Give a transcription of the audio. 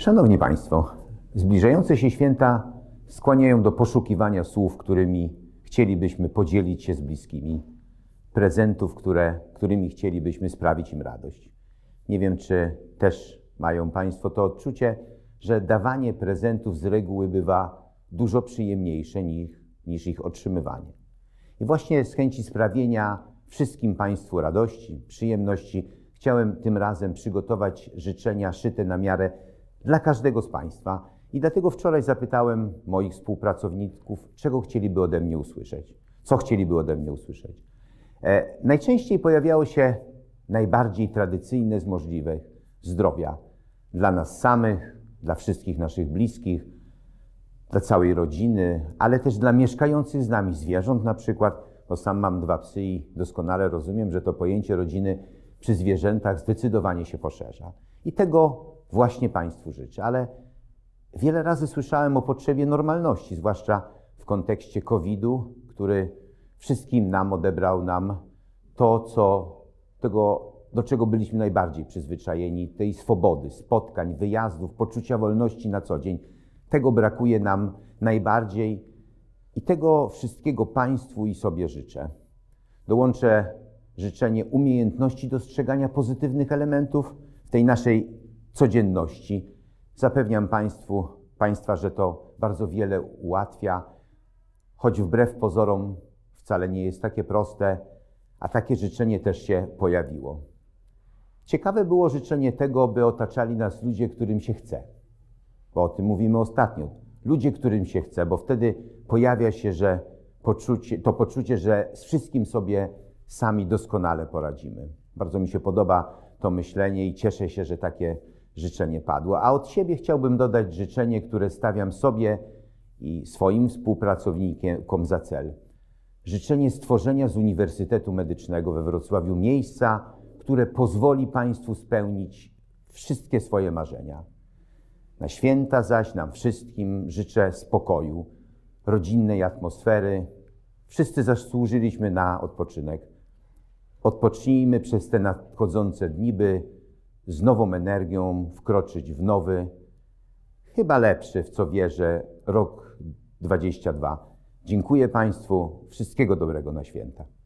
Szanowni Państwo, zbliżające się święta skłaniają do poszukiwania słów, którymi chcielibyśmy podzielić się z bliskimi, prezentów, które, którymi chcielibyśmy sprawić im radość. Nie wiem, czy też mają Państwo to odczucie, że dawanie prezentów z reguły bywa dużo przyjemniejsze niż, niż ich otrzymywanie. I właśnie z chęci sprawienia wszystkim Państwu radości, przyjemności, chciałem tym razem przygotować życzenia szyte na miarę dla każdego z Państwa. I dlatego wczoraj zapytałem moich współpracowników, czego chcieliby ode mnie usłyszeć, co chcieliby ode mnie usłyszeć. E, najczęściej pojawiało się najbardziej tradycyjne z możliwych zdrowia dla nas samych, dla wszystkich naszych bliskich, dla całej rodziny, ale też dla mieszkających z nami zwierząt na przykład, bo sam mam dwa psy i doskonale rozumiem, że to pojęcie rodziny przy zwierzętach zdecydowanie się poszerza. I tego właśnie Państwu życzę, ale wiele razy słyszałem o potrzebie normalności, zwłaszcza w kontekście COVID-u, który wszystkim nam odebrał nam to, co, tego, do czego byliśmy najbardziej przyzwyczajeni, tej swobody, spotkań, wyjazdów, poczucia wolności na co dzień. Tego brakuje nam najbardziej i tego wszystkiego Państwu i sobie życzę. Dołączę życzenie umiejętności dostrzegania pozytywnych elementów w tej naszej codzienności. Zapewniam Państwu, Państwa, że to bardzo wiele ułatwia, choć wbrew pozorom wcale nie jest takie proste, a takie życzenie też się pojawiło. Ciekawe było życzenie tego, by otaczali nas ludzie, którym się chce, bo o tym mówimy ostatnio. Ludzie, którym się chce, bo wtedy pojawia się, że poczucie, to poczucie, że z wszystkim sobie sami doskonale poradzimy. Bardzo mi się podoba to myślenie i cieszę się, że takie życzenie padło. A od siebie chciałbym dodać życzenie, które stawiam sobie i swoim współpracownikom za cel. Życzenie stworzenia z Uniwersytetu Medycznego we Wrocławiu miejsca, które pozwoli Państwu spełnić wszystkie swoje marzenia. Na święta zaś nam wszystkim życzę spokoju, rodzinnej atmosfery. Wszyscy zasłużyliśmy na odpoczynek. Odpocznijmy przez te nadchodzące dni, by z nową energią wkroczyć w nowy, chyba lepszy, w co wierzę, rok 22. Dziękuję Państwu. Wszystkiego dobrego na święta.